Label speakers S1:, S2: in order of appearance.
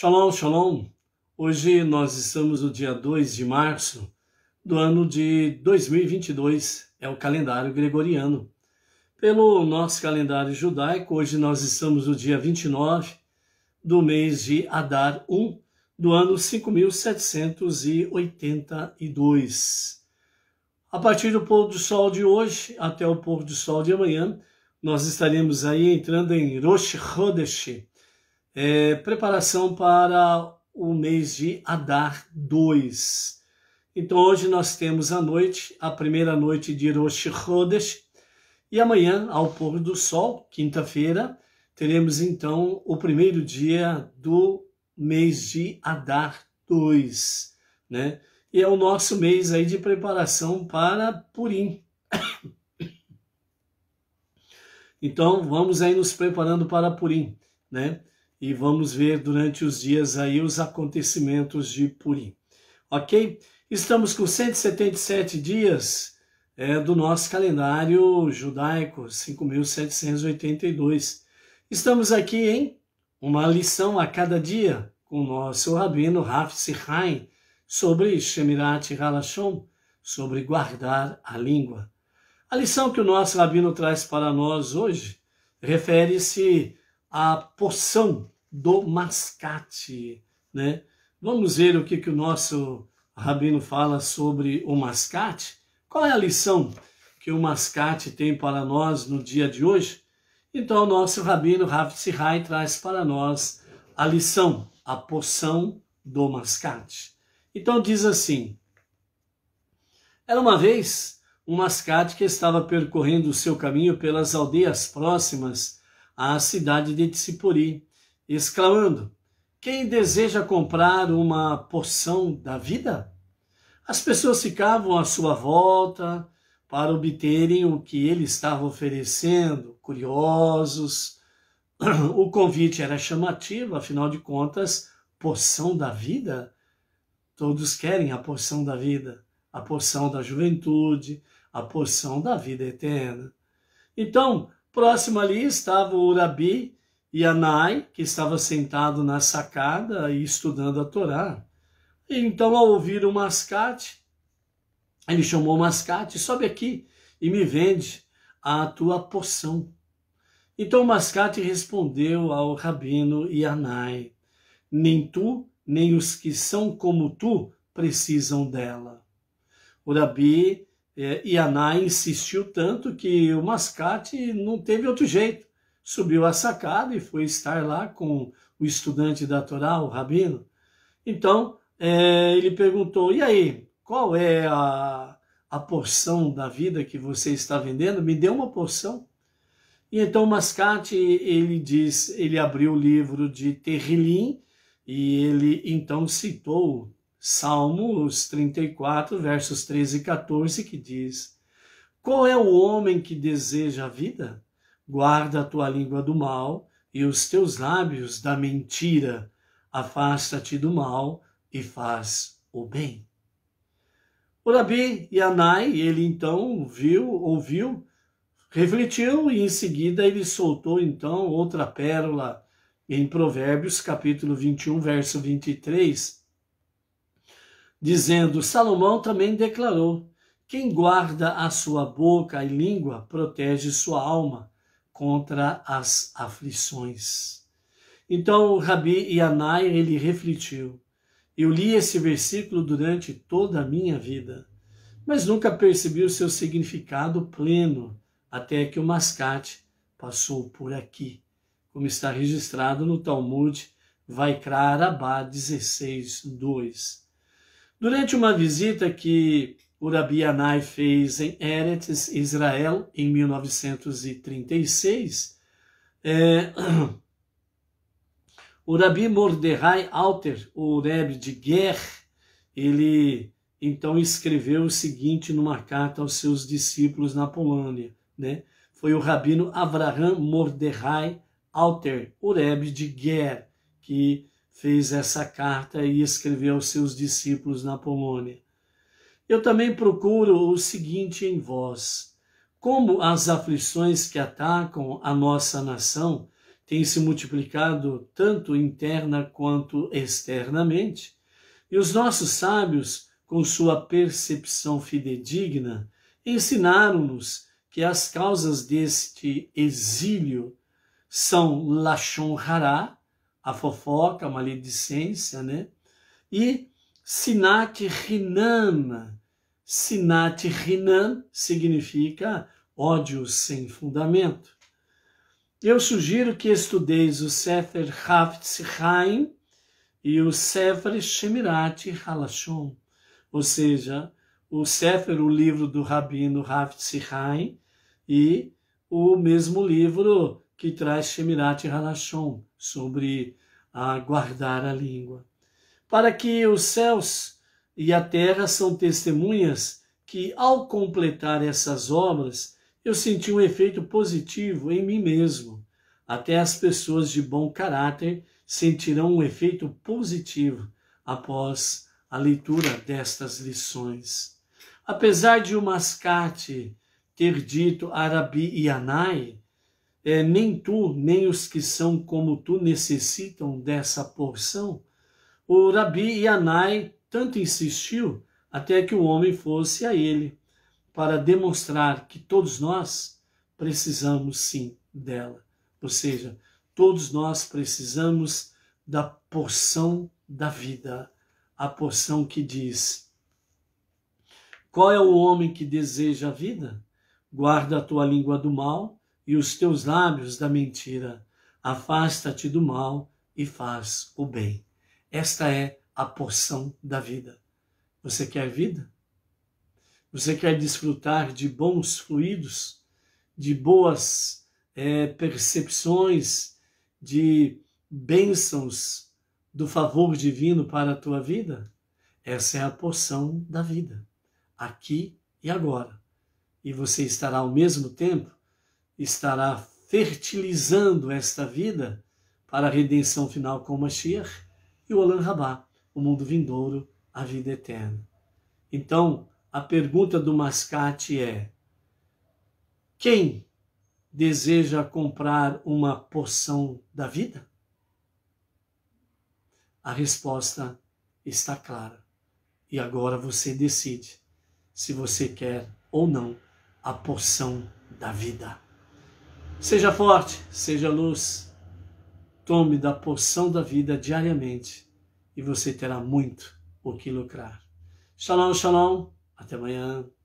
S1: Shalom, shalom! Hoje nós estamos no dia 2 de março do ano de 2022, é o calendário gregoriano. Pelo nosso calendário judaico, hoje nós estamos no dia 29 do mês de Adar 1 do ano 5782. A partir do pôr do sol de hoje até o pôr do sol de amanhã, nós estaremos aí entrando em Rosh Chodesh, é, preparação para o mês de Adar 2. Então hoje nós temos a noite, a primeira noite de Rosh Chodesh, e amanhã, ao pôr do sol, quinta-feira, teremos então o primeiro dia do mês de Adar 2, né? E é o nosso mês aí de preparação para Purim. Então vamos aí nos preparando para Purim, né? e vamos ver durante os dias aí os acontecimentos de Purim. Ok? Estamos com 177 dias é, do nosso calendário judaico, 5.782. Estamos aqui em uma lição a cada dia com o nosso rabino Raf Hain sobre Shemirat Halashon, sobre guardar a língua. A lição que o nosso rabino traz para nós hoje refere-se a porção do mascate, né? Vamos ver o que, que o nosso Rabino fala sobre o mascate. Qual é a lição que o mascate tem para nós no dia de hoje? Então, o nosso Rabino Rav Tzihai traz para nós a lição, a porção do mascate. Então, diz assim: Era uma vez um mascate que estava percorrendo o seu caminho pelas aldeias próximas à cidade de Tsipuri, exclamando: Quem deseja comprar uma porção da vida? As pessoas ficavam à sua volta para obterem o que ele estava oferecendo, curiosos. O convite era chamativo, afinal de contas, porção da vida. Todos querem a porção da vida, a porção da juventude, a porção da vida eterna. Então, Próximo ali estava o e Yanai, que estava sentado na sacada e estudando a Torá. Então, ao ouvir o mascate, ele chamou o mascate, sobe aqui e me vende a tua poção. Então o mascate respondeu ao rabino Yanai, nem tu, nem os que são como tu precisam dela. O rabi é, Ianá insistiu tanto que o Mascate não teve outro jeito. Subiu a sacada e foi estar lá com o estudante da Torá, o Rabino. Então, é, ele perguntou, e aí, qual é a, a porção da vida que você está vendendo? Me dê uma porção. E então Mascate, ele diz, ele abriu o livro de Terrilim e ele então citou Salmos 34, versos 13 e 14, que diz: Qual é o homem que deseja a vida? Guarda a tua língua do mal e os teus lábios da mentira. Afasta-te do mal e faz o bem. O Rabi Yanai, ele então viu, ouviu, refletiu e em seguida ele soltou então outra pérola em Provérbios capítulo 21, verso 23, dizendo: Salomão também declarou: Quem guarda a sua boca e língua protege sua alma contra as aflições. Então o Rabi Yanai ele refletiu. Eu li esse versículo durante toda a minha vida, mas nunca percebi o seu significado pleno até que o mascate passou por aqui, como está registrado no Talmud Vaikra Arabá 16, 2. Durante uma visita que Urabi Anai fez em Eretz, Israel, em 1936, é, o rabbi Mordechai Alter, o Rebbe de Ger, ele então escreveu o seguinte numa carta aos seus discípulos na Polônia, né? Foi o rabino Avraham Mordechai Alter, o Rebbe de Ger, que fez essa carta e escreveu aos seus discípulos na Polônia. Eu também procuro o seguinte em vós: como as aflições que atacam a nossa nação têm se multiplicado tanto interna quanto externamente, e os nossos sábios, com sua percepção fidedigna, ensinaram-nos que as causas deste exílio são Lachon Hará, a fofoca, a maledicência, né? E Sinat Rinam. Sinat Rinam significa ódio sem fundamento. Eu sugiro que estudeis o Sefer Haftz-Haim e o Sefer Shemirat Halashon, ou seja, o Sefer, o livro do Rabino Haftz-Haim, e o mesmo livro que traz Shemirat Halachon sobre a guardar a língua. Para que os céus e a terra são testemunhas que, ao completar essas obras, eu senti um efeito positivo em mim mesmo. Até as pessoas de bom caráter sentirão um efeito positivo após a leitura destas lições. Apesar de o Mascate ter dito Arabi e Anai, é, nem tu, nem os que são como tu necessitam dessa porção? O Rabi Yanai tanto insistiu até que o homem fosse a ele, para demonstrar que todos nós precisamos sim dela. Ou seja, todos nós precisamos da porção da vida, a porção que diz: Qual é o homem que deseja a vida? Guarda a tua língua do mal e os teus lábios da mentira. Afasta-te do mal e faz o bem. Esta é a porção da vida. Você quer vida? Você quer desfrutar de bons fluidos, de boas é, percepções, de bênçãos do favor divino para a tua vida? Essa é a porção da vida, aqui e agora. E você estará ao mesmo tempo estará fertilizando esta vida para a redenção final com o Mashiach e o Olam Rabá, o mundo vindouro, a vida eterna. Então, a pergunta do Mascate é: quem deseja comprar uma porção da vida? A resposta está clara. E agora você decide se você quer ou não a porção da vida. Seja forte, seja luz. Tome da porção da vida diariamente e você terá muito o que lucrar. Shalom, shalom. Até amanhã.